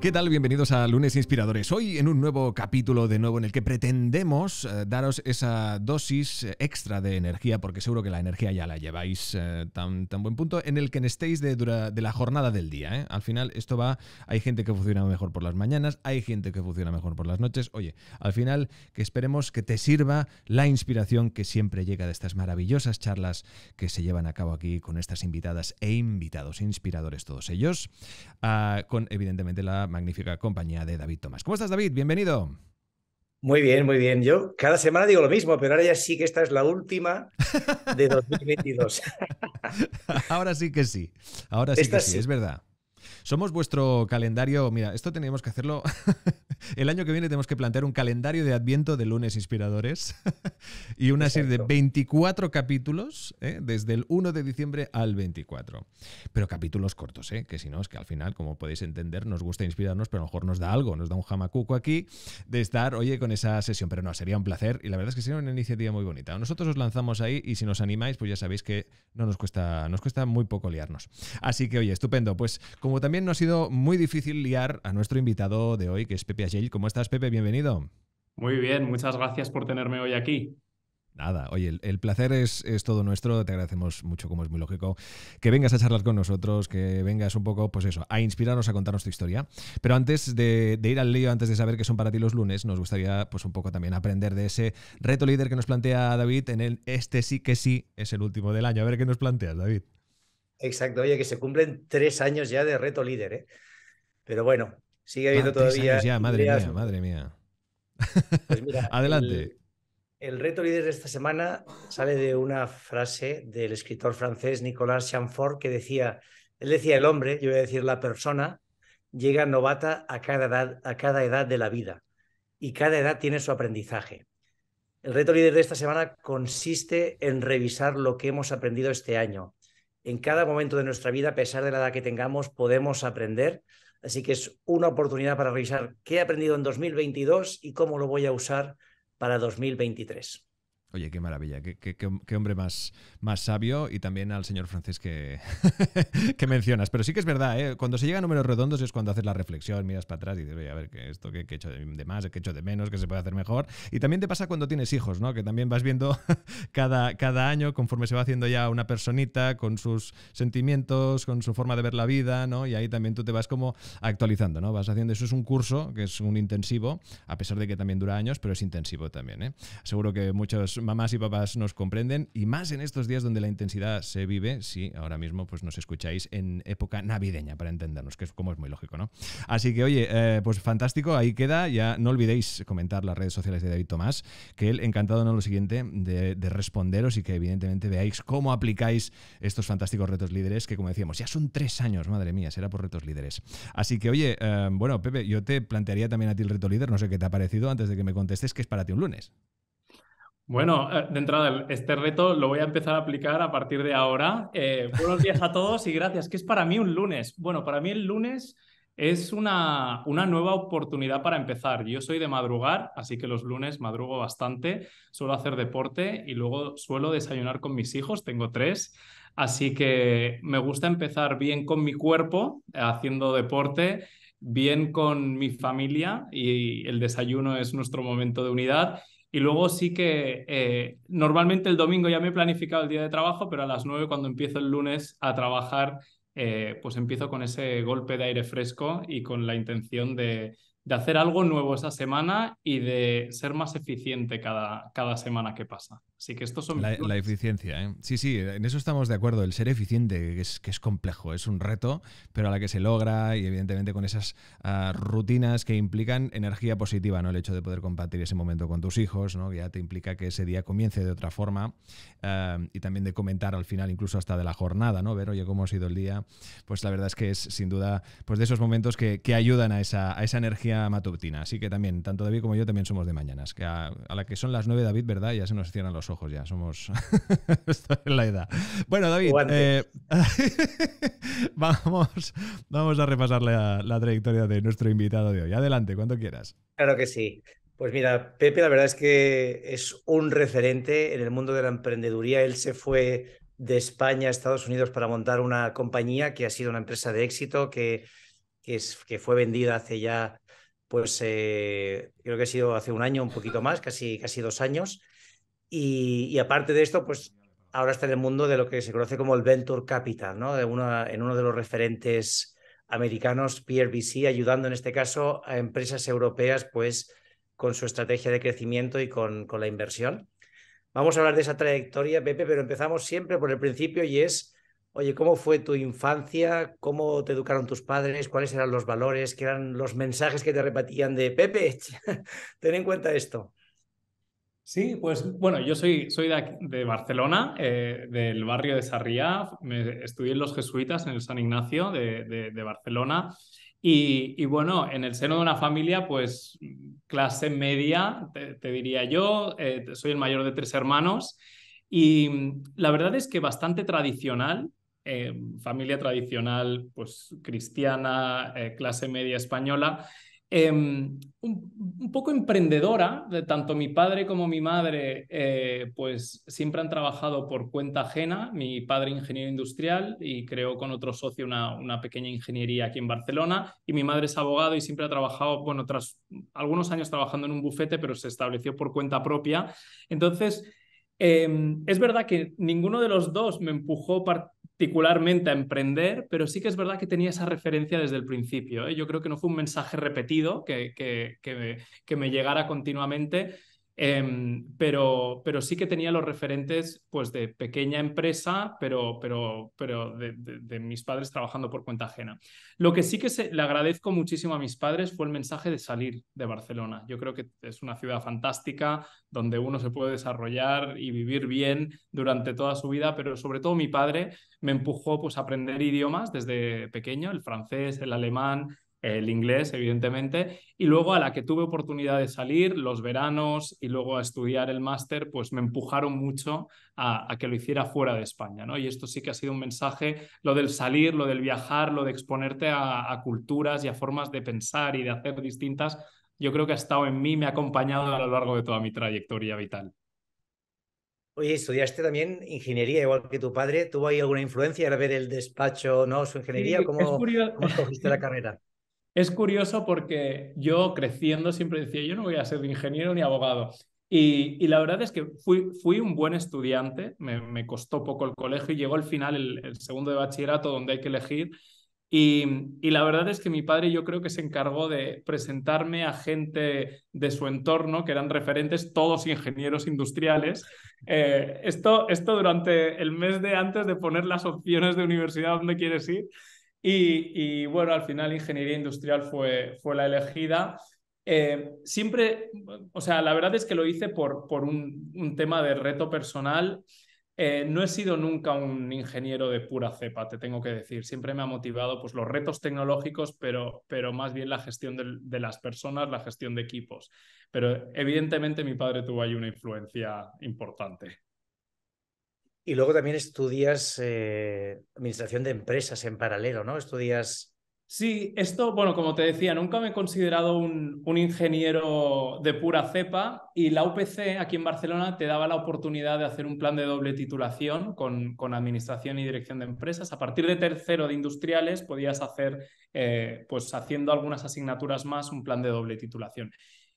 ¿Qué tal? Bienvenidos a Lunes Inspiradores. Hoy en un nuevo capítulo de nuevo en el que pretendemos eh, daros esa dosis eh, extra de energía, porque seguro que la energía ya la lleváis eh, tan, buen punto, en el que estéis de, la jornada del día. Al final esto va, hay gente que funciona mejor por las mañanas, hay gente que funciona mejor por las noches. Oye, al final que esperemos que te sirva la inspiración que siempre llega de estas maravillosas charlas que se llevan a cabo aquí con estas invitadas e invitados, inspiradores todos ellos, ah, con evidentemente la magnífica compañía de David Tomás. ¿Cómo estás, David? Bienvenido. Muy bien, muy bien. Yo cada semana digo lo mismo, pero ahora ya sí que esta es la última de 2022. ahora sí que sí, ahora sí que sí, es verdad. Somos vuestro calendario. Mira, esto tenemos que hacerlo. el año que viene tenemos que plantear un calendario de Adviento de lunes inspiradores y una serie de 24 capítulos, ¿eh? desde el 1 de diciembre al 24. Pero capítulos cortos, ¿eh? que si no, es que al final, como podéis entender, nos gusta inspirarnos, pero a lo mejor nos da algo, nos da un jamacuco aquí de estar, oye, con esa sesión. Pero no, sería un placer y la verdad es que sería una iniciativa muy bonita. Nosotros os lanzamos ahí y si nos animáis, pues ya sabéis que no nos cuesta, nos cuesta muy poco liarnos. Así que, oye, estupendo. Pues como también también no ha sido muy difícil liar a nuestro invitado de hoy, que es Pepe Agell. ¿Cómo estás, Pepe? Bienvenido. Muy bien, muchas gracias por tenerme hoy aquí. Nada, oye, el, placer es, todo nuestro, te agradecemos mucho, como es muy lógico, que vengas a charlar con nosotros, que vengas un poco, pues eso, a inspirarnos, a contarnos tu historia. Pero antes de, de, ir al lío, antes de saber qué son para ti los lunes, nos gustaría pues un poco también aprender de ese reto líder que nos plantea David en el Este sí que sí es el último del año. A ver qué nos planteas, David. Exacto, oye, que se cumplen tres años ya de reto líder, ¿eh? Pero bueno, sigue ah, habiendo todavía. ya, madre mía, madre mía. Pues mira, Adelante. El, reto líder de esta semana sale de una frase del escritor francés Nicolas Chamfort que decía: él decía el hombre, yo voy a decir la persona, llega novata a cada edad, a cada edad de la vida y cada edad tiene su aprendizaje. El reto líder de esta semana consiste en revisar lo que hemos aprendido este año en cada momento de nuestra vida, a pesar de la edad que tengamos, podemos aprender. Así que es una oportunidad para revisar qué he aprendido en 2022 y cómo lo voy a usar para 2023. Oye, qué maravilla, qué, hombre más, más sabio y también al señor francés que, mencionas. Pero sí que es verdad, ¿eh? cuando se llega a números redondos es cuando haces la reflexión, miras para atrás y dices, oye, a ver, ¿qué, esto qué, he hecho de más, qué he hecho de menos, qué se puede hacer mejor. Y también te pasa cuando tienes hijos, ¿no? que también vas viendo cada, cada año, conforme se va haciendo ya una personita, con sus sentimientos, con su forma de ver la vida, ¿no? y ahí también tú te vas como actualizando, ¿no? vas haciendo, eso es un curso, que es un intensivo, a pesar de que también dura años, pero es intensivo también. ¿eh? Seguro que muchos mamás y papás nos comprenden y más en estos días donde la intensidad se vive, sí, ahora mismo pues nos escucháis en época navideña para entendernos, que es como es muy lógico, ¿no? Así que oye, eh, pues fantástico, ahí queda, ya no olvidéis comentar las redes sociales de David Tomás, que él encantado no lo siguiente de, responderos y que evidentemente veáis cómo aplicáis estos fantásticos retos líderes que como decíamos, ya son tres años, madre mía, será por retos líderes. Así que oye, eh, bueno, Pepe, yo te plantearía también a ti el reto líder, no sé qué te ha parecido antes de que me contestes que es para ti un lunes. Bueno, eh, de entrada, este reto lo voy a empezar a aplicar a partir de ahora. Eh, buenos días a todos y gracias, que es para mí un lunes. Bueno, para mí el lunes es una, una, nueva oportunidad para empezar. Yo soy de madrugar, así que los lunes madrugo bastante, suelo hacer deporte y luego suelo desayunar con mis hijos, tengo tres, así que me gusta empezar bien con mi cuerpo, eh, haciendo deporte, bien con mi familia y el desayuno es nuestro momento de unidad y luego sí que eh, normalmente el domingo ya me he planificado el día de trabajo, pero a las 9 cuando empiezo el lunes a trabajar, eh, pues empiezo con ese golpe de aire fresco y con la intención de, de, hacer algo nuevo esa semana y de ser más eficiente cada, cada semana que pasa sí que estos son... La, eficiencia, ¿eh? Sí, sí, en eso estamos de acuerdo. El ser eficiente, que es, que es complejo, es un reto, pero a la que se logra y evidentemente con esas ah, rutinas que implican energía positiva, ¿no? El hecho de poder compartir ese momento con tus hijos, ¿no? Ya te implica que ese día comience de otra forma ah, y también de comentar al final, incluso hasta de la jornada, ¿no? Ver, oye, cómo ha sido el día. Pues la verdad es que es sin duda pues de esos momentos que, ayudan a esa, a esa energía matutina. Así que también, tanto David como yo también somos de mañanas, que a, la que son las 9, David, ¿verdad? Ya se nos cierran los ojos ya, somos. en la edad. Bueno, David, eh, vamos, vamos a repasar la, trayectoria de nuestro invitado de hoy. Adelante, cuando quieras. Claro que sí. Pues mira, Pepe, la verdad es que es un referente en el mundo de la emprendeduría. Él se fue de España a Estados Unidos para montar una compañía que ha sido una empresa de éxito, que, fue vendida hace ya, pues eh, creo que ha sido hace un año, un poquito más, casi, casi dos años. Y, aparte de esto, pues ahora está en el mundo de lo que se conoce como el Venture Capital, ¿no? De en uno de los referentes americanos, PRBC, ayudando en este caso a empresas europeas, pues con su estrategia de crecimiento y con, la inversión. Vamos a hablar de esa trayectoria, Pepe, pero empezamos siempre por el principio y es, oye, ¿cómo fue tu infancia? ¿Cómo te educaron tus padres? ¿Cuáles eran los valores? ¿Qué eran los mensajes que te repetían de, Pepe, ten en cuenta esto? Sí, pues bueno, yo soy, soy de, Barcelona, eh, del barrio de Sarriá, me, estudié en los jesuitas en el San Ignacio de, Barcelona y, bueno, en el seno de una familia, pues clase media, te, diría yo, eh, soy el mayor de tres hermanos y mm, la verdad es que bastante tradicional, eh, familia tradicional, pues cristiana, clase media española. Em, un, poco emprendedora, de tanto mi padre como mi madre, eh, pues siempre han trabajado por cuenta ajena. Mi padre ingeniero industrial y creó con otro socio una, pequeña ingeniería aquí en Barcelona. Y mi madre es abogado y siempre ha trabajado, bueno, tras algunos años trabajando en un bufete, pero se estableció por cuenta propia. Entonces, em, es verdad que ninguno de los dos me empujó particularmente a emprender, pero sí que es verdad que tenía esa referencia desde el principio. ¿eh? Yo creo que no fue un mensaje repetido que, que, que me llegara continuamente, Em, pero, pero sí que tenía los referentes pues, de pequeña empresa, pero, pero, pero de, mis padres trabajando por cuenta ajena. Lo que sí que le agradezco muchísimo a mis padres fue el mensaje de salir de Barcelona. Yo creo que es una ciudad fantástica donde uno se puede desarrollar y vivir bien durante toda su vida, pero sobre todo mi padre me empujó pues, a aprender idiomas desde pequeño, el francés, el alemán, el inglés, evidentemente, y luego a la que tuve oportunidad de salir los veranos y luego a estudiar el máster, pues me empujaron mucho a, que lo hiciera fuera de España, ¿no? Y esto sí que ha sido un mensaje, lo del salir, lo del viajar, lo de exponerte a, culturas y a formas de pensar y de hacer distintas, yo creo que ha estado en mí, me ha acompañado a lo largo de toda mi trayectoria vital. Oye, estudiaste también ingeniería, igual que tu padre. ¿Tuvo ahí alguna influencia al ver el despacho, no, su ingeniería? ¿Cómo, cogiste ¿Cómo la carrera? Es curioso porque yo creciendo siempre decía, yo no voy a ser ingeniero ni abogado. Y, la verdad es que fui, fui un buen estudiante, me, costó poco el colegio y llegó al final el, segundo de bachillerato donde hay que elegir. Y, la verdad es que mi padre yo creo que se encargó de presentarme a gente de su entorno, que eran referentes, todos ingenieros industriales. Eh, esto, esto durante el mes de antes de poner las opciones de universidad donde quieres ir. Y, bueno, al final ingeniería industrial fue, fue la elegida. Eh, siempre, o sea, la verdad es que lo hice por, por un, tema de reto personal. Eh, no he sido nunca un ingeniero de pura cepa, te tengo que decir. Siempre me ha motivado pues, los retos tecnológicos, pero, pero más bien la gestión de, de las personas, la gestión de equipos. Pero evidentemente mi padre tuvo ahí una influencia importante. Y luego también estudias eh, administración de empresas en paralelo, ¿no? Estudias... Sí, esto, bueno, como te decía, nunca me he considerado un, ingeniero de pura cepa y la UPC aquí en Barcelona te daba la oportunidad de hacer un plan de doble titulación con, con administración y dirección de empresas. A partir de tercero de industriales podías hacer, eh, pues haciendo algunas asignaturas más, un plan de doble titulación.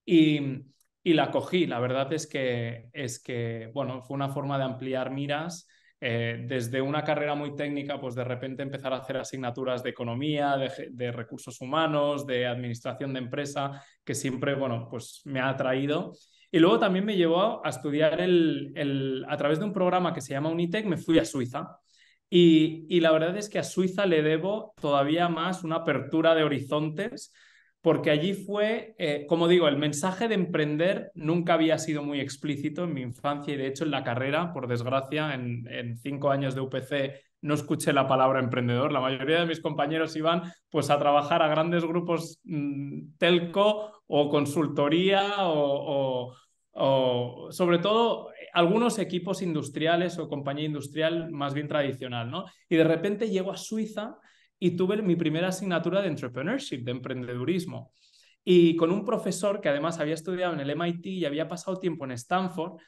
Y y la cogí. La verdad es que, es que bueno, fue una forma de ampliar miras. Eh, desde una carrera muy técnica, pues de repente empezar a hacer asignaturas de economía, de, recursos humanos, de administración de empresa, que siempre, bueno, pues me ha atraído. Y luego también me llevó a estudiar el, a través de un programa que se llama Unitec, me fui a Suiza. Y, y la verdad es que a Suiza le debo todavía más una apertura de horizontes, porque allí fue, eh, como digo, el mensaje de emprender nunca había sido muy explícito en mi infancia y de hecho en la carrera, por desgracia, en, cinco años de UPC no escuché la palabra emprendedor. La mayoría de mis compañeros iban pues a trabajar a grandes grupos mm, telco o consultoría o, sobre todo eh, algunos equipos industriales o compañía industrial más bien tradicional, ¿no? Y de repente llego a Suiza y tuve mi primera asignatura de entrepreneurship, de emprendedurismo. Y con un profesor que además había estudiado en el MIT y había pasado tiempo en Stanford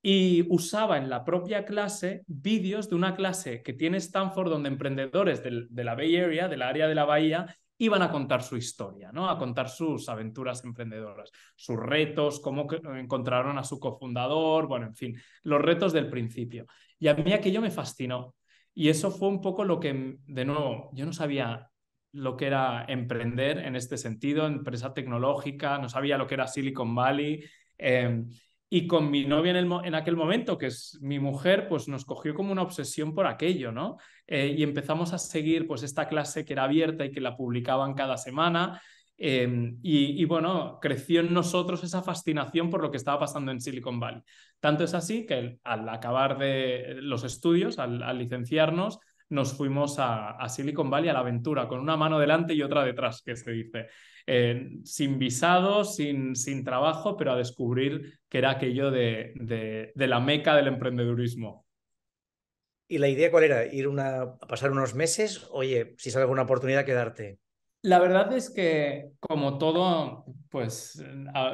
y usaba en la propia clase vídeos de una clase que tiene Stanford donde emprendedores de la Bay Area, del área de la bahía, iban a contar su historia, ¿no? A contar sus aventuras emprendedoras, sus retos, cómo encontraron a su cofundador, bueno, en fin, los retos del principio. Y a mí aquello me fascinó. Y eso fue un poco lo que, mm, de nuevo, yo no sabía lo que era emprender en este sentido, empresa tecnológica, no sabía lo que era Silicon Valley. Em, y con mi novia en, en, aquel momento, que es mi mujer, pues nos cogió como una obsesión por aquello, ¿no? Eh, y empezamos a seguir pues esta clase que era abierta y que la publicaban cada semana Em, y, bueno, creció en nosotros esa fascinación por lo que estaba pasando en Silicon Valley. Tanto es así que al acabar de los estudios, al, licenciarnos, nos fuimos a, Silicon Valley a la aventura, con una mano delante y otra detrás, que se dice, eh, sin visado, sin, sin trabajo, pero a descubrir que era aquello de, la meca del emprendedurismo. ¿Y la idea cuál era? ¿Ir una, a pasar unos meses? Oye, si sale alguna oportunidad, quedarte. La verdad es que, como todo, pues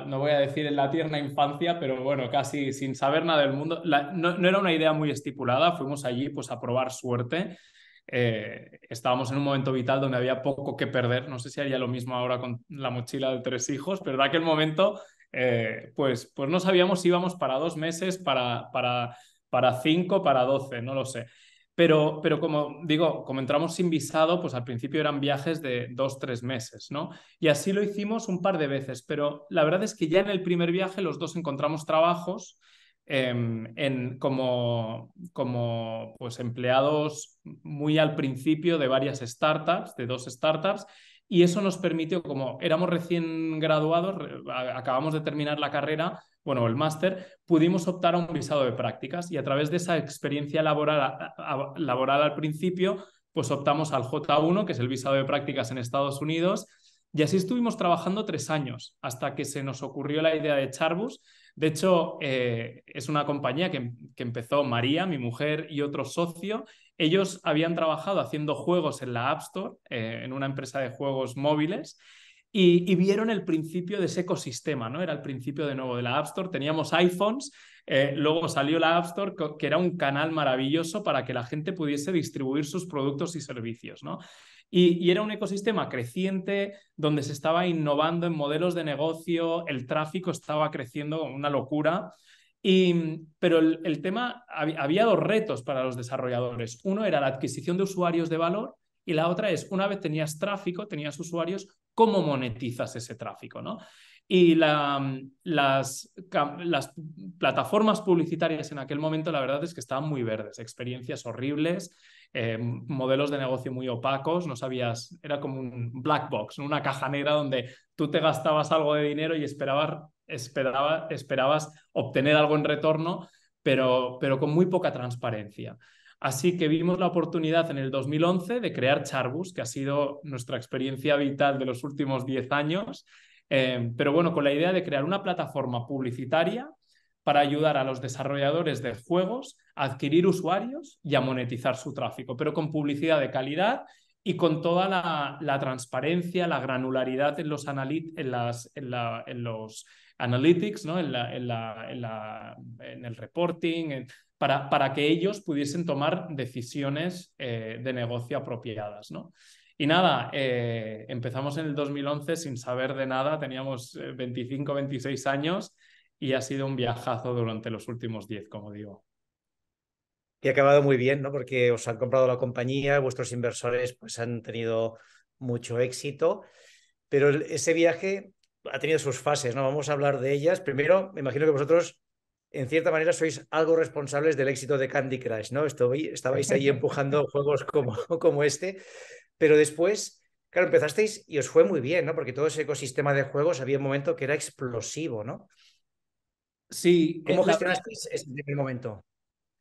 no voy a decir en la tierna infancia, pero bueno, casi sin saber nada del mundo, no, era una idea muy estipulada, fuimos allí pues a probar suerte. Eh, estábamos en un momento vital donde había poco que perder, no sé si haría lo mismo ahora con la mochila de tres hijos, pero en aquel momento eh, pues, pues no sabíamos si íbamos para dos meses, para, para, para cinco, para doce, no lo sé. Pero, como digo, como entramos sin visado, pues al principio eran viajes de dos, tres meses, ¿no? Y así lo hicimos un par de veces, pero la verdad es que ya en el primer viaje los dos encontramos trabajos em, en, como, como pues empleados muy al principio de varias startups, de dos startups, y eso nos permitió, como éramos recién graduados, acabamos de terminar la carrera, bueno, el máster, pudimos optar a un visado de prácticas y a través de esa experiencia laboral, al principio, pues optamos al J1, que es el visado de prácticas en Estados Unidos, y así estuvimos trabajando tres años hasta que se nos ocurrió la idea de Charbus. De hecho, eh, es una compañía que, empezó María, mi mujer y otro socio. Ellos habían trabajado haciendo juegos en la App Store, eh, en una empresa de juegos móviles, y, vieron el principio de ese ecosistema, ¿no? Era el principio de nuevo de la App Store. Teníamos iPhones, eh, luego salió la App Store, que era un canal maravilloso para que la gente pudiese distribuir sus productos y servicios, ¿no? Y, era un ecosistema creciente donde se estaba innovando en modelos de negocio, el tráfico estaba creciendo, una locura. Y, pero el, tema, había dos retos para los desarrolladores. Uno era la adquisición de usuarios de valor y la otra es, una vez tenías tráfico, tenías usuarios, cómo monetizas ese tráfico, ¿no? Y las, plataformas publicitarias en aquel momento, la verdad es que estaban muy verdes, experiencias horribles, eh, modelos de negocio muy opacos, no sabías, era como un black box, una caja negra donde tú te gastabas algo de dinero y esperabas, esperabas obtener algo en retorno, pero, pero con muy poca transparencia. Así que vimos la oportunidad en el 2011 de crear Charbus, que ha sido nuestra experiencia vital de los últimos 10 años, em, pero bueno, con la idea de crear una plataforma publicitaria para ayudar a los desarrolladores de juegos a adquirir usuarios y a monetizar su tráfico, pero con publicidad de calidad y con toda la, transparencia, la granularidad en los, analytics, ¿no? en, el reporting, en para, que ellos pudiesen tomar decisiones eh, de negocio apropiadas. ¿no? Y nada, eh, empezamos en el 2011 sin saber de nada, teníamos 25, eh, 26 años y ha sido un viajazo durante los últimos 10, como digo. Y ha acabado muy bien, ¿no? Porque os han comprado la compañía, vuestros inversores pues han tenido mucho éxito, pero ese viaje ha tenido sus fases, ¿no? Vamos a hablar de ellas. Primero, me imagino que vosotros en cierta manera sois algo responsables del éxito de Candy Crush, ¿no? estabais ahí empujando juegos como, como este, pero después, claro, empezasteis y os fue muy bien, ¿no? Porque todo ese ecosistema de juegos había un momento que era explosivo, ¿no? Sí. Eh, ¿Cómo gestionasteis ese primer momento?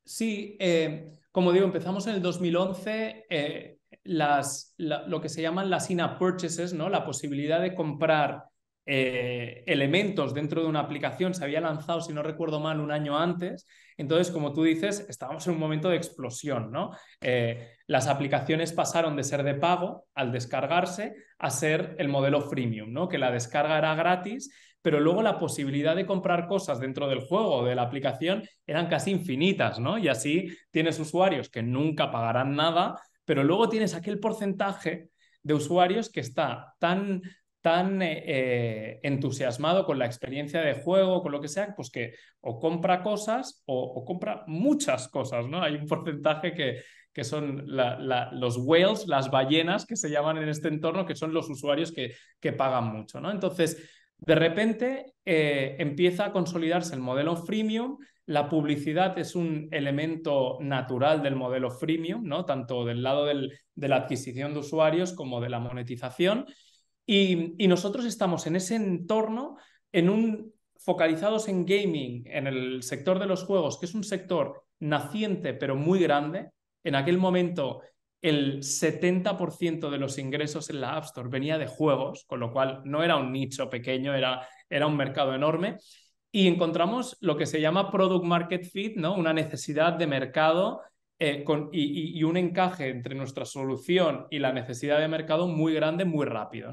Sí, eh, como digo, empezamos en el 2011 eh, las, lo que se llaman las in-app purchases, ¿no? La posibilidad de comprar eh, elementos dentro de una aplicación. Se había lanzado, si no recuerdo mal, un año antes. Entonces, como tú dices, estábamos en un momento de explosión, ¿no? Eh, las aplicaciones pasaron de ser de pago al descargarse a ser el modelo freemium, ¿no? Que la descarga era gratis, pero luego la posibilidad de comprar cosas dentro del juego o de la aplicación eran casi infinitas, ¿no? Y así tienes usuarios que nunca pagarán nada, pero luego tienes aquel porcentaje de usuarios que está tan tan eh, eh, entusiasmado con la experiencia de juego, con lo que sea, pues que o compra cosas o, compra muchas cosas, ¿no? Hay un porcentaje que, que son los whales, las ballenas que se llaman en este entorno, que son los usuarios que, que pagan mucho, ¿no? Entonces, de repente eh, empieza a consolidarse el modelo freemium, la publicidad es un elemento natural del modelo freemium, ¿no? tanto del lado de la adquisición de usuarios como de la monetización, y, nosotros estamos en ese entorno, en un focalizados en gaming, en el sector de los juegos, que es un sector naciente pero muy grande. En aquel momento el 70% de los ingresos en la App Store venía de juegos, con lo cual no era un nicho pequeño, era, era un mercado enorme. Y encontramos lo que se llama product market fit, ¿no? una necesidad de mercado eh, y, un encaje entre nuestra solución y la necesidad de mercado muy grande, muy rápido,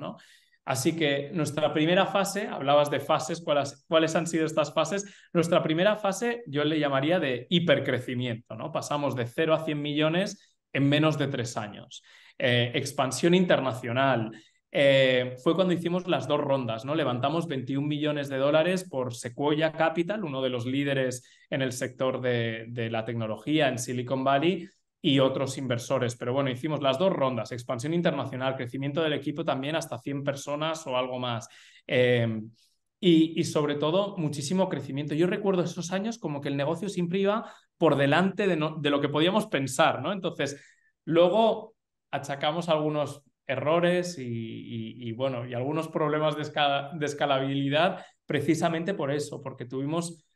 Así que nuestra primera fase, hablabas de fases, ¿cuáles, cuáles han sido estas fases? Nuestra primera fase yo le llamaría de hipercrecimiento, ¿no? Pasamos de 0 a 100 millones en menos de tres años. Eh, expansión internacional, eh, fue cuando hicimos las dos rondas, ¿no? Levantamos 21 millones de dólares por Sequoia Capital, uno de los líderes en el sector de, la tecnología en Silicon Valley y otros inversores. Pero bueno, hicimos las dos rondas, expansión internacional, crecimiento del equipo también hasta 100 personas o algo más. Em, y, sobre todo muchísimo crecimiento. Yo recuerdo esos años como que el negocio siempre iba por delante de, de lo que podíamos pensar, ¿no? Entonces, luego achacamos algunos errores y, bueno, y algunos problemas de, de, escalabilidad precisamente por eso, porque tuvimos,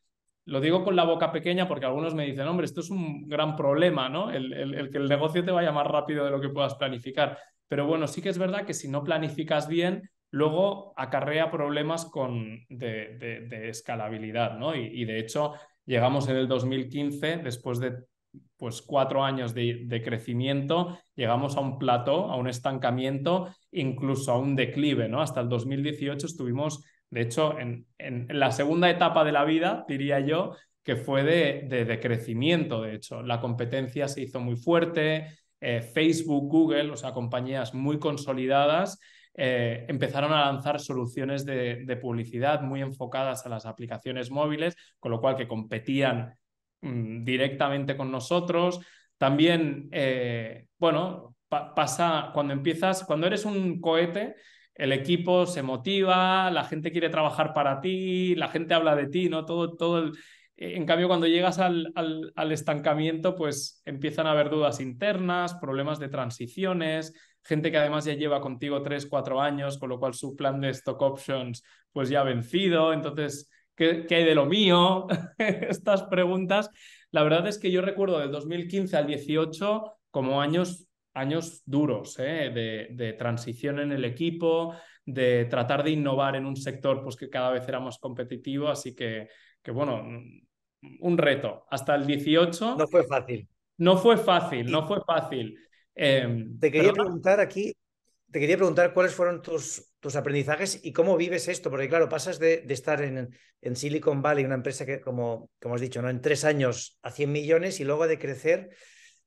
lo digo con la boca pequeña porque algunos me dicen, hombre, esto es un gran problema, ¿no? El, que el negocio te vaya más rápido de lo que puedas planificar. Pero bueno, sí que es verdad que si no planificas bien, luego acarrea problemas con, de, escalabilidad, ¿no? y de hecho, llegamos en el 2015, después de pues cuatro años de, crecimiento, llegamos a un plato a un estancamiento, incluso a un declive, ¿no? Hasta el 2018 estuvimos, de hecho, en, la segunda etapa de la vida, diría yo, que fue de, de, de crecimiento, de hecho. La competencia se hizo muy fuerte, eh, Facebook, Google, o sea, compañías muy consolidadas, eh, empezaron a lanzar soluciones de publicidad muy enfocadas a las aplicaciones móviles, con lo cual que competían Mm, directamente con nosotros. También, eh, bueno, pasa cuando empiezas, cuando eres un cohete, el equipo se motiva, la gente quiere trabajar para ti, la gente habla de ti, ¿no? Todo, todo eh, En cambio, cuando llegas al, al, estancamiento, pues empiezan a haber dudas internas, problemas de transiciones, gente que además ya lleva contigo tres, cuatro años, con lo cual su plan de stock options pues ya ha vencido, entonces ¿Qué, hay de lo mío? Estas preguntas. La verdad es que yo recuerdo del 2015 al 18 como años, años duros ¿eh? de, transición en el equipo, de tratar de innovar en un sector pues, que cada vez era más competitivo. Así que, bueno, un reto. Hasta el 18. No fue fácil. No fue fácil, no fue fácil. Em, te quería preguntar aquí, te quería preguntar cuáles fueron tus tus aprendizajes y cómo vives esto, porque claro, pasas de, estar en, en, Silicon Valley, una empresa que, como, como has dicho, ¿no? en tres años a 100 millones y luego de crecer,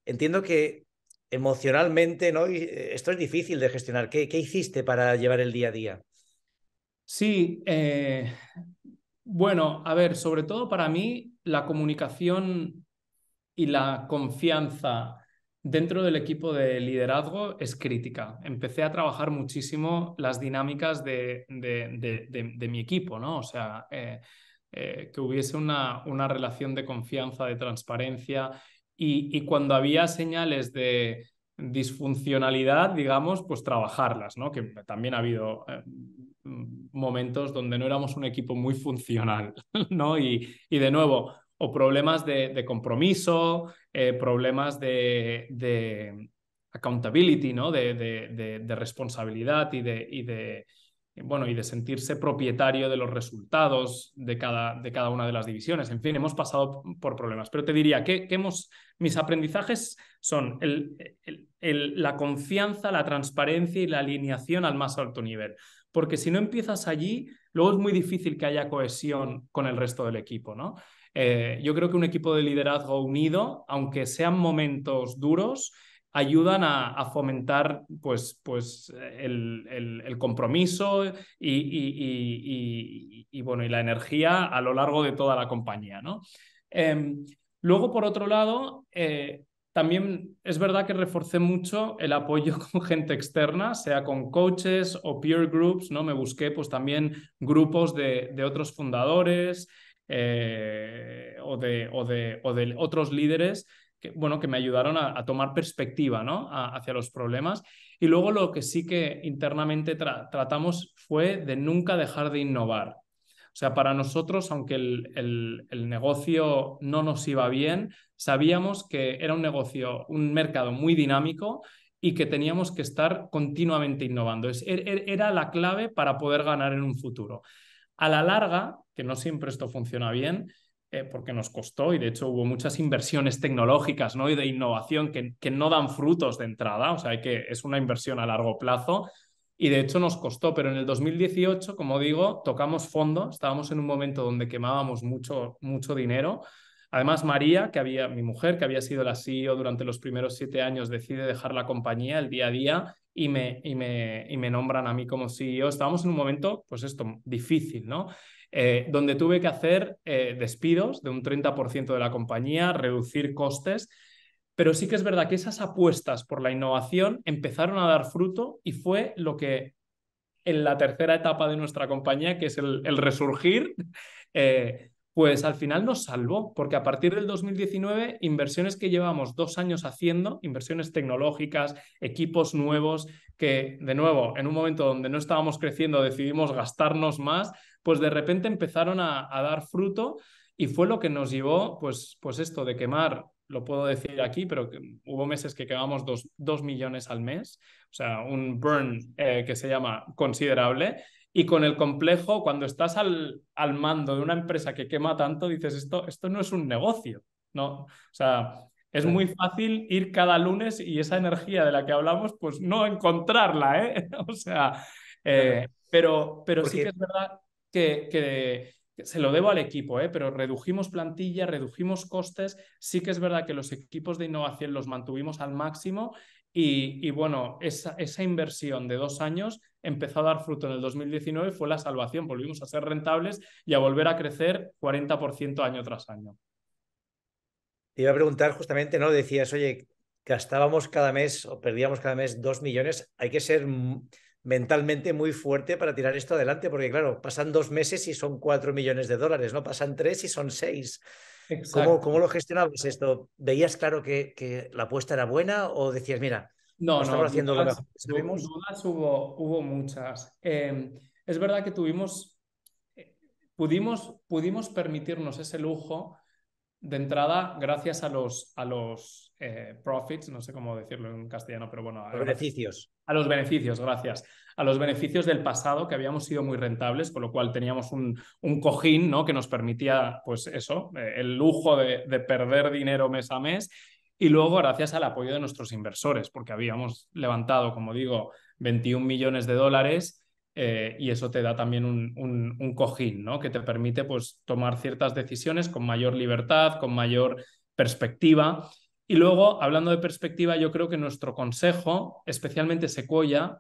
entiendo que emocionalmente ¿no? Eh, esto es difícil de gestionar. ¿Qué, hiciste para llevar el día a día? Sí, eh, bueno, a ver, sobre todo para mí la comunicación y la confianza dentro del equipo de liderazgo es crítica. Empecé a trabajar muchísimo las dinámicas de, mi equipo, ¿no? O sea, eh, eh, que hubiese una, relación de confianza, de transparencia. Y, cuando había señales de disfuncionalidad, digamos, pues trabajarlas, ¿no? Que también ha habido eh, momentos donde no éramos un equipo muy funcional, ¿no? y de nuevo, o problemas de, compromiso, eh, problemas de, accountability, ¿no? De, responsabilidad y, de, bueno, y de sentirse propietario de los resultados de cada, de cada una de las divisiones. En fin, hemos pasado por problemas. Pero te diría que, hemos, mis aprendizajes son la confianza, la transparencia y la alineación al más alto nivel. Porque si no empiezas allí, luego es muy difícil que haya cohesión con el resto del equipo, ¿no? Eh, yo creo que un equipo de liderazgo unido, aunque sean momentos duros, ayudan a, fomentar pues, pues el, compromiso y, bueno, y la energía a lo largo de toda la compañía. ¿no? Em, luego, por otro lado, eh, también es verdad que reforcé mucho el apoyo con gente externa, sea con coaches o peer groups, ¿no? Me busqué pues también grupos de, de otros fundadores, eh, o, de, otros líderes que, bueno, que me ayudaron a, tomar perspectiva ¿no? hacia los problemas. Y luego lo que sí que internamente tratamos fue de nunca dejar de innovar. O sea, para nosotros, aunque el, negocio no nos iba bien, sabíamos que era un negocio, un mercado muy dinámico y que teníamos que estar continuamente innovando. Er, er, era la clave para poder ganar en un futuro. A la larga, que no siempre esto funciona bien, eh, porque nos costó y de hecho hubo muchas inversiones tecnológicas ¿no? y de innovación que, no dan frutos de entrada, o sea, que es una inversión a largo plazo, y de hecho nos costó, pero en el 2018, como digo, tocamos fondo, estábamos en un momento donde quemábamos mucho, mucho dinero. Además, María, que había, mi mujer, que había sido la CEO durante los primeros siete años, decide dejar la compañía el día a día y me, y me, y me nombran a mí como CEO. Estábamos en un momento, pues esto, difícil, ¿no? Eh, donde tuve que hacer eh, despidos de un 30% de la compañía, reducir costes, pero sí que es verdad que esas apuestas por la innovación empezaron a dar fruto y fue lo que en la tercera etapa de nuestra compañía, que es el, resurgir, eh, pues al final nos salvó, porque a partir del 2019, inversiones que llevamos dos años haciendo, inversiones tecnológicas, equipos nuevos, que de nuevo, en un momento donde no estábamos creciendo, decidimos gastarnos más, pues de repente empezaron a, dar fruto y fue lo que nos llevó, pues, pues esto de quemar, lo puedo decir aquí, pero hubo meses que quemamos dos, millones al mes, o sea, un burn eh, que se llama considerable y con el complejo, cuando estás al, al mando de una empresa que quema tanto, dices, esto, esto no es un negocio. No, o sea, es muy fácil ir cada lunes y esa energía de la que hablamos, pues no encontrarla, ¿eh? O sea, eh, pero, pero sí que es verdad que, que, se lo debo al equipo, ¿eh? Pero redujimos plantilla, redujimos costes, sí que es verdad que los equipos de innovación los mantuvimos al máximo y, bueno, esa, esa, inversión de dos años empezó a dar fruto en el 2019 fue la salvación. Volvimos a ser rentables y a volver a crecer 40% año tras año. Te iba a preguntar justamente, ¿no? Decías, oye, gastábamos cada mes o perdíamos cada mes dos millones. Hay que ser mentalmente muy fuerte para tirar esto adelante, porque claro, pasan dos meses y son cuatro millones de dólares, ¿no? Pasan tres y son seis. ¿Cómo, lo gestionabas esto? ¿Veías claro que, la apuesta era buena o decías, mira, no, estamos haciendo dudas, lo mejor dudas hubo, hubo muchas. Em, es verdad que tuvimos, eh, pudimos, pudimos permitirnos ese lujo de entrada gracias a los, a los eh, profits, no sé cómo decirlo en castellano, pero bueno. A Los beneficios. A los beneficios, gracias. A los beneficios del pasado, que habíamos sido muy rentables, con lo cual teníamos un, un cojín ¿no? que nos permitía, pues eso, eh, el lujo de, perder dinero mes a mes. Y luego, gracias al apoyo de nuestros inversores, porque habíamos levantado, como digo, 21 millones de dólares. Eh, y eso te da también un, cojín, ¿no? Que te permite pues, tomar ciertas decisiones con mayor libertad, con mayor perspectiva. Y luego, hablando de perspectiva, yo creo que nuestro consejo, especialmente Sequoia,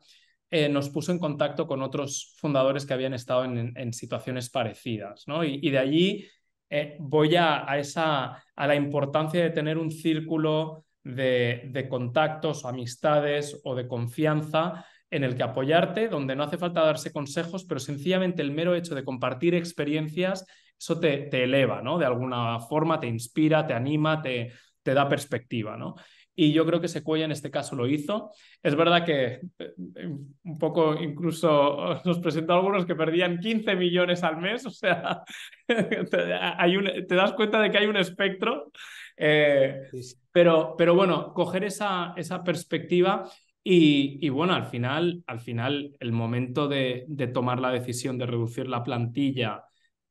eh, nos puso en contacto con otros fundadores que habían estado en, situaciones parecidas, ¿no? Y, de allí eh, voy a, esa, a la importancia de tener un círculo de, de contactos, amistades o de confianza en el que apoyarte, donde no hace falta darse consejos, pero sencillamente el mero hecho de compartir experiencias, eso te, te eleva, ¿no? De alguna forma te inspira, te anima, te, te da perspectiva, ¿no? Y yo creo que Sequoia en este caso lo hizo. Es verdad que eh, un poco incluso nos presentó algunos que perdían 15 millones al mes, o sea, te, hay te das cuenta de que hay un espectro. Eh, pero, pero bueno, coger esa, esa perspectiva y, bueno, al final, al final el momento de, de tomar la decisión de reducir la plantilla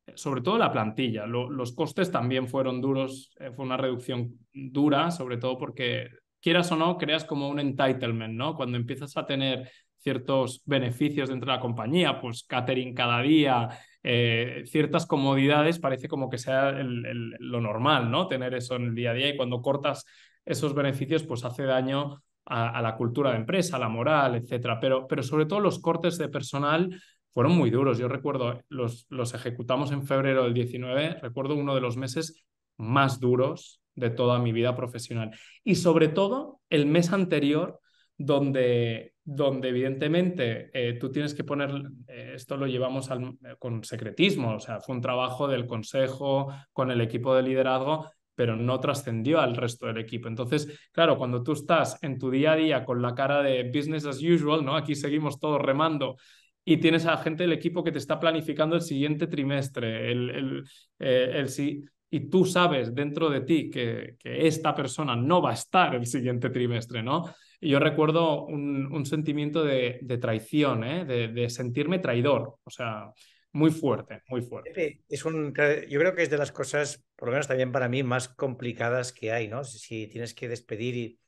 eh, sobre todo la plantilla. los costes también fueron duros, eh, fue una reducción dura, sobre todo porque quieras o no, creas como un entitlement, ¿no? Cuando empiezas a tener ciertos beneficios dentro de la compañía, pues catering cada día, eh, ciertas comodidades, parece como que sea lo normal, ¿no? Tener eso en el día a día y cuando cortas esos beneficios, pues hace daño a, la cultura de empresa, a la moral, etcétera. Pero, pero sobre todo los cortes de personal fueron muy duros. Yo recuerdo, eh, los, los ejecutamos en febrero del 19, recuerdo uno de los meses más duros de toda mi vida profesional. Y sobre todo el mes anterior, donde, donde evidentemente eh, tú tienes que poner, eh, esto lo llevamos con secretismo, o sea, fue un trabajo del consejo, con el equipo de liderazgo, pero no trascendió al resto del equipo. Entonces, claro, cuando tú estás en tu día a día con la cara de business as usual, ¿no? Aquí seguimos todos remando y tienes a gente del equipo que te está planificando el siguiente trimestre, el, el, eh, el, y tú sabes dentro de ti que, que, esta persona no va a estar el siguiente trimestre, ¿no? Y yo recuerdo un, un sentimiento de, de traición, ¿eh? de, de, sentirme traidor, o sea, muy fuerte, muy fuerte. Es un, yo creo que es de las cosas, por lo menos también para mí, más complicadas que hay, ¿no? Si tienes que despedir y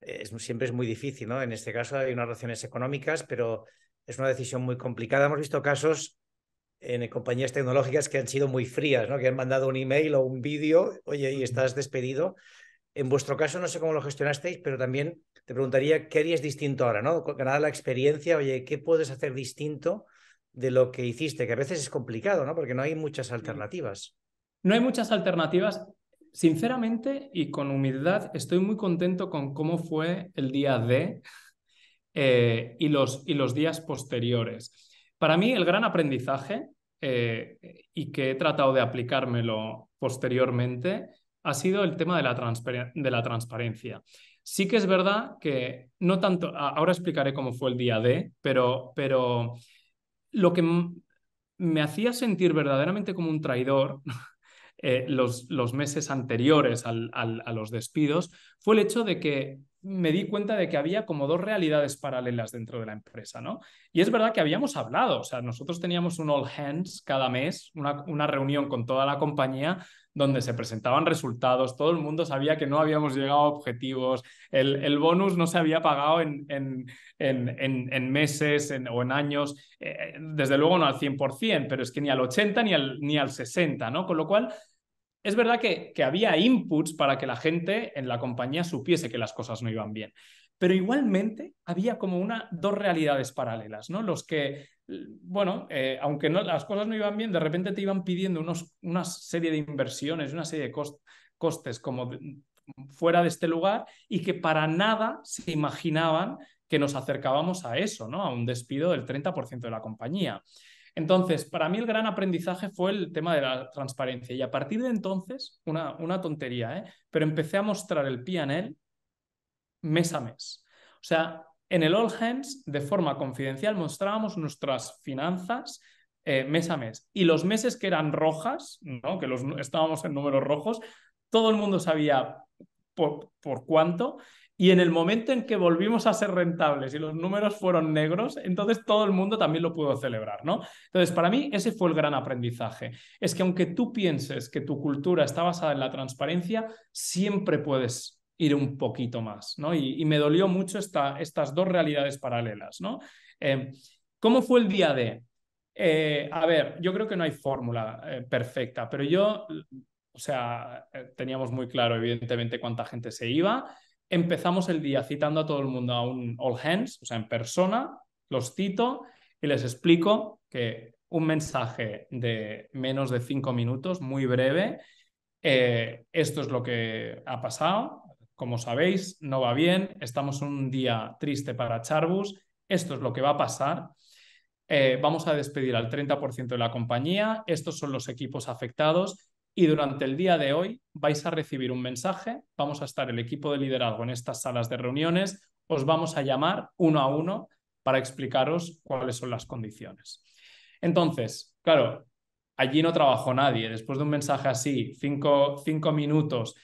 eh, es, siempre es muy difícil, ¿no? En este caso hay unas relaciones económicas, pero es una decisión muy complicada. Hemos visto casos en compañías tecnológicas que han sido muy frías, ¿no? que han mandado un email o un vídeo, oye, y estás despedido. En vuestro caso, no sé cómo lo gestionasteis, pero también te preguntaría qué harías distinto ahora, ¿no? Ganar la experiencia, oye, ¿qué puedes hacer distinto de lo que hiciste? Que a veces es complicado, ¿no? Porque no hay muchas alternativas. No hay muchas alternativas. Sinceramente y con humildad, estoy muy contento con cómo fue el día de... Eh, y, los, y los días posteriores. Para mí el gran aprendizaje eh, y que he tratado de aplicármelo posteriormente ha sido el tema de la, de la transparencia. Sí que es verdad que no tanto, ahora explicaré cómo fue el día D, pero, pero lo que me hacía sentir verdaderamente como un traidor Eh, los, los, meses anteriores a los despidos fue el hecho de que me di cuenta de que había como dos realidades paralelas dentro de la empresa, ¿no? Y es verdad que habíamos hablado, o sea, nosotros teníamos un all hands cada mes, una, una reunión con toda la compañía donde se presentaban resultados, todo el mundo sabía que no habíamos llegado a objetivos, el, bonus no se había pagado en, en, meses o en años, eh, desde luego no al 100%, pero es que ni al 80 ni al, ni al 60, ¿no? Con lo cual, es verdad que, que había inputs para que la gente en la compañía supiese que las cosas no iban bien pero igualmente había como una, dos realidades paralelas, ¿no? Los que bueno, eh, aunque no, las cosas no iban bien, de repente te iban pidiendo unos, una serie de inversiones, una serie de costes como fuera de este lugar y que para nada se imaginaban que nos acercábamos a eso, ¿no? A un despido del 30% de la compañía. Entonces, para mí el gran aprendizaje fue el tema de la transparencia y a partir de entonces, una, una tontería, ¿eh? Pero empecé a mostrar el PNL mes a mes. O sea, en el All Hands, de forma confidencial, mostrábamos nuestras finanzas eh, mes a mes. Y los meses que eran rojas, ¿no? que estábamos en números rojos, todo el mundo sabía por, por cuánto. Y en el momento en que volvimos a ser rentables y los números fueron negros, entonces todo el mundo también lo pudo celebrar, ¿no? Entonces, para mí ese fue el gran aprendizaje. Es que aunque tú pienses que tu cultura está basada en la transparencia, siempre puedes ir un poquito más, ¿no? Y, me dolió mucho estas dos realidades paralelas, ¿no? Eh, ¿Cómo fue el día de? Eh, a ver, yo creo que no hay fórmula eh, perfecta, pero yo, o sea, teníamos muy claro, evidentemente, cuánta gente se iba. Empezamos el día citando a todo el mundo a un all hands, o sea, en persona, los cito y les explico que un mensaje de menos de cinco minutos, muy breve, esto es lo que ha pasado, como sabéis, no va bien, estamos en un día triste para Charbus, esto es lo que va a pasar. Eh, vamos a despedir al 30% de la compañía, estos son los equipos afectados y durante el día de hoy vais a recibir un mensaje, vamos a estar el equipo de liderazgo en estas salas de reuniones, os vamos a llamar uno a uno para explicaros cuáles son las condiciones. Entonces, claro, allí no trabajó nadie, después de un mensaje así, cinco, cinco minutos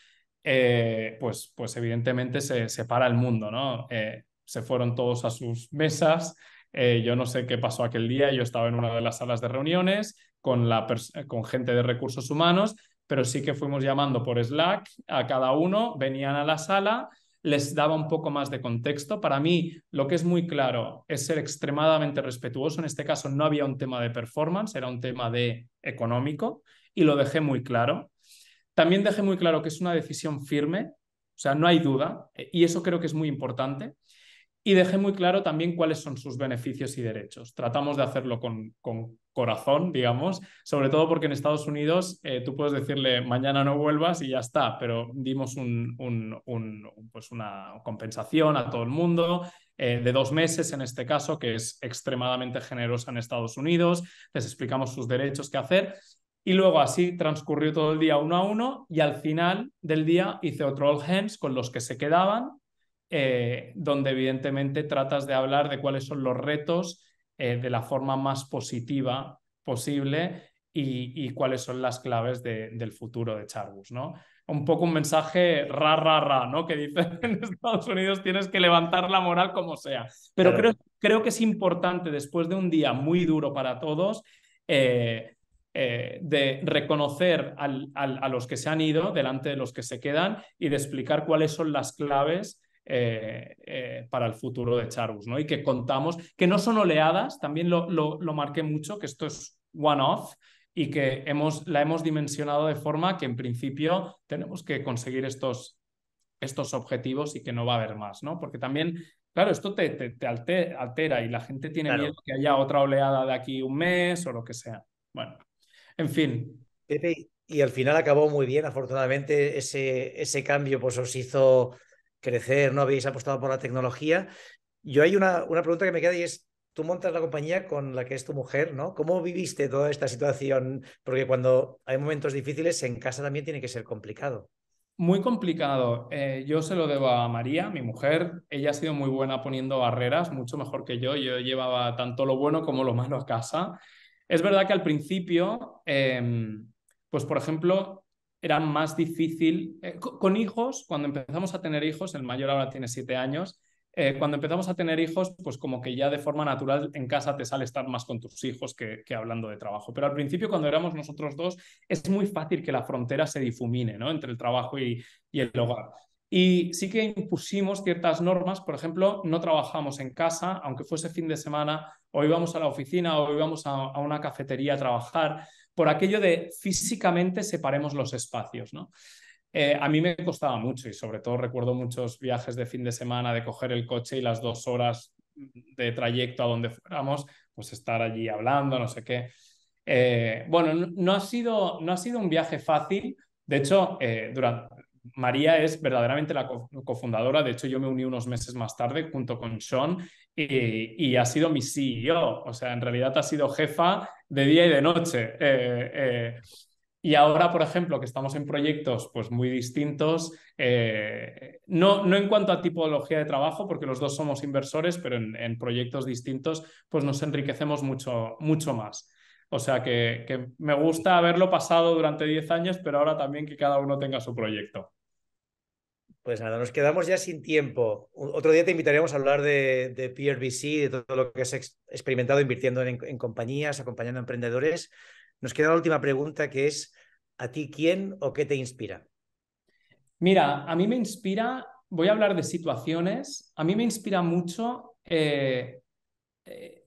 eh, pues, pues evidentemente se, separa el mundo, ¿no? Eh, se fueron todos a sus mesas. Eh, yo no sé qué pasó aquel día, yo estaba en una de las salas de reuniones con, la con gente de recursos humanos, pero sí que fuimos llamando por Slack a cada uno, venían a la sala, les daba un poco más de contexto. Para mí, lo que es muy claro es ser extremadamente respetuoso. En este caso no había un tema de performance, era un tema de económico y lo dejé muy claro. También dejé muy claro que es una decisión firme, o sea, no hay duda, y eso creo que es muy importante. Y dejé muy claro también cuáles son sus beneficios y derechos. Tratamos de hacerlo con, con corazón, digamos, sobre todo porque en Estados Unidos eh, tú puedes decirle mañana no vuelvas y ya está, pero dimos un, un, pues una compensación a todo el mundo eh, de dos meses en este caso, que es extremadamente generosa en Estados Unidos, les explicamos sus derechos, qué hacer y luego así transcurrió todo el día uno a uno y al final del día hice otro all hands con los que se quedaban, eh, donde evidentemente tratas de hablar de cuáles son los retos eh, de la forma más positiva posible y, cuáles son las claves del futuro de Charbus, ¿no? Un poco un mensaje ra, ra, ra, ¿no? Que dicen en Estados Unidos tienes que levantar la moral como sea. Pero creo, creo que es importante después de un día muy duro para todos... Eh, eh, de reconocer a los que se han ido delante de los que se quedan y de explicar cuáles son las claves eh, eh, para el futuro de Charus, ¿no? Y que contamos, que no son oleadas, también lo, lo, marqué mucho, que esto es one-off y que hemos, la hemos dimensionado de forma que en principio tenemos que conseguir estos, estos objetivos y que no va a haber más, ¿no? Porque también, claro, esto te, altera y la gente tiene miedo que haya otra oleada de aquí un mes o lo que sea. Bueno. En fin. Pepe, y al final acabó muy bien, afortunadamente, ese, ese cambio pues, os hizo crecer, no habéis apostado por la tecnología. Yo hay una, una pregunta que me queda y es, tú montas la compañía con la que es tu mujer, ¿no? ¿Cómo viviste toda esta situación? Porque cuando hay momentos difíciles, en casa también tiene que ser complicado. Muy complicado. Eh, yo se lo debo a María, mi mujer. Ella ha sido muy buena poniendo barreras, mucho mejor que yo. Yo llevaba tanto lo bueno como lo malo a casa. Es verdad que al principio, em, pues por ejemplo, era más difícil. Eh, con hijos, cuando empezamos a tener hijos, el mayor ahora tiene siete años, eh, cuando empezamos a tener hijos, pues como que ya de forma natural en casa te sale estar más con tus hijos que, hablando de trabajo. Pero al principio, cuando éramos nosotros dos, es muy fácil que la frontera se difumine ¿no? entre el trabajo y el hogar. Y sí que impusimos ciertas normas, por ejemplo, no trabajamos en casa, aunque fuese fin de semana, o íbamos a la oficina o íbamos a, una cafetería a trabajar, por aquello de físicamente separemos los espacios. ¿no? Eh, a mí me costaba mucho y sobre todo recuerdo muchos viajes de fin de semana, de coger el coche y las dos horas de trayecto a donde fuéramos, pues estar allí hablando, no sé qué. Eh, bueno, no, ha sido, no ha sido un viaje fácil. De hecho, eh, durante, María es verdaderamente la cofundadora, de hecho yo me uní unos meses más tarde junto con Sean eh, y ha sido mi CEO, o sea, en realidad ha sido jefa de día y de noche. Eh, eh, y ahora, por ejemplo, que estamos en proyectos pues, muy distintos, no, en cuanto a tipología de trabajo, porque los dos somos inversores, pero en, en proyectos distintos, pues nos enriquecemos mucho, mucho más. O sea que, me gusta haberlo pasado durante 10 años, pero ahora también que cada uno tenga su proyecto. Pues nada, nos quedamos ya sin tiempo. Otro día te invitaríamos a hablar de, PRBC, de todo lo que has experimentado invirtiendo en, compañías, acompañando a emprendedores. Nos queda la última pregunta que es, ¿a ti quién o qué te inspira? Mira, a mí me inspira, voy a hablar de situaciones, a mí me inspira mucho eh, eh,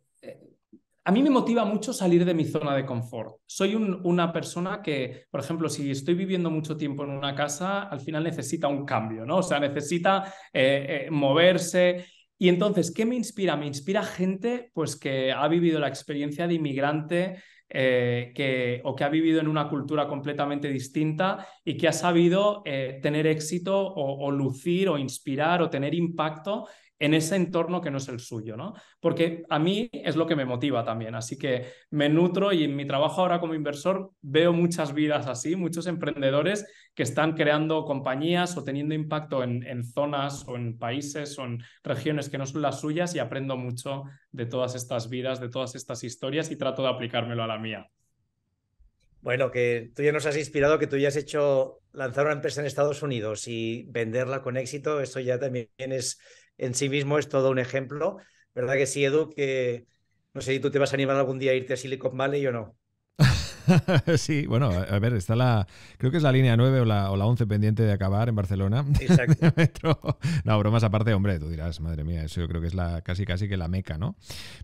a mí me motiva mucho salir de mi zona de confort. Soy una persona que, por ejemplo, si estoy viviendo mucho tiempo en una casa, al final necesita un cambio, ¿no? O sea, necesita eh, eh, moverse. Y entonces, ¿qué me inspira? Me inspira gente pues, que ha vivido la experiencia de inmigrante eh, o que ha vivido en una cultura completamente distinta y que ha sabido tener éxito o lucir o inspirar o tener impacto en ese entorno que no es el suyo, ¿no? Porque a mí es lo que me motiva también, así que me nutro y en mi trabajo ahora como inversor veo muchas vidas así, muchos emprendedores que están creando compañías o teniendo impacto en, en zonas o en países o en regiones que no son las suyas y aprendo mucho de todas estas vidas, de todas estas historias y trato de aplicármelo a la mía. Bueno, que tú ya nos has inspirado, que tú ya has hecho lanzar una empresa en Estados Unidos y venderla con éxito, eso ya también es, en sí mismo es todo un ejemplo. ¿Verdad que sí, Edu? Que no sé si tú te vas a animar algún día a irte a Silicon Valley o no. sí, bueno, a ver, está la. Creo que es la línea 9 o la, o 11 pendiente de acabar en Barcelona. Exacto. No, bromas aparte, hombre, tú dirás, madre mía, eso yo creo que es la casi casi que la meca, ¿no?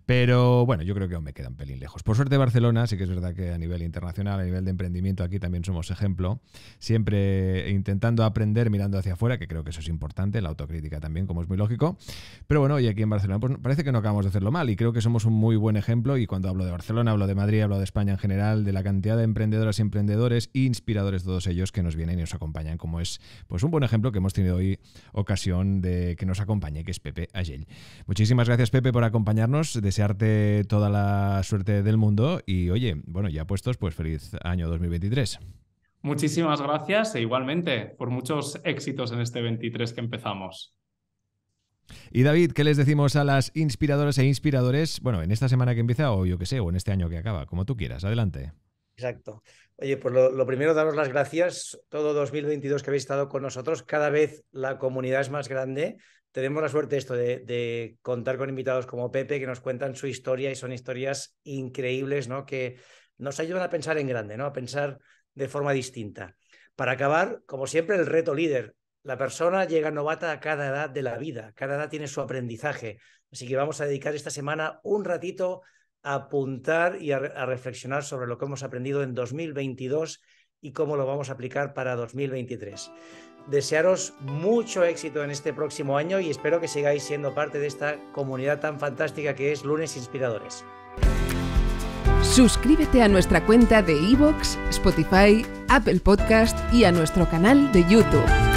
Pero bueno, yo creo que aún me quedan pelín lejos. Por suerte, Barcelona, sí que es verdad que a nivel internacional, a nivel de emprendimiento, aquí también somos ejemplo. Siempre intentando aprender mirando hacia afuera, que creo que eso es importante, la autocrítica también, como es muy lógico. Pero bueno, y aquí en Barcelona, pues parece que no acabamos de hacerlo mal y creo que somos un muy buen ejemplo. Y cuando hablo de Barcelona, hablo de Madrid, hablo de España en general, de la cantidad de emprendedoras y emprendedores inspiradores todos ellos que nos vienen y nos acompañan, como es pues un buen ejemplo que hemos tenido hoy ocasión de que nos acompañe, que es Pepe Ayel. Muchísimas gracias Pepe por acompañarnos, desearte toda la suerte del mundo y oye, bueno, ya puestos, pues feliz año 2023. Muchísimas gracias e igualmente por muchos éxitos en este 23 que empezamos. Y David, ¿qué les decimos a las inspiradoras e inspiradores? Bueno, en esta semana que empieza o yo que sé, o en este año que acaba, como tú quieras. Adelante. Exacto. Oye, pues lo, primero, daros las gracias. Todo 2022 que habéis estado con nosotros, cada vez la comunidad es más grande. Tenemos la suerte esto de, de contar con invitados como Pepe, que nos cuentan su historia y son historias increíbles, ¿no? Que nos ayudan a pensar en grande, ¿no? A pensar de forma distinta. Para acabar, como siempre, el reto líder. La persona llega novata a cada edad de la vida, cada edad tiene su aprendizaje. Así que vamos a dedicar esta semana un ratito apuntar y a, reflexionar sobre lo que hemos aprendido en 2022 y cómo lo vamos a aplicar para 2023. Desearos mucho éxito en este próximo año y espero que sigáis siendo parte de esta comunidad tan fantástica que es Lunes Inspiradores. Suscríbete a nuestra cuenta de iVoox, Spotify, Apple Podcast y a nuestro canal de YouTube.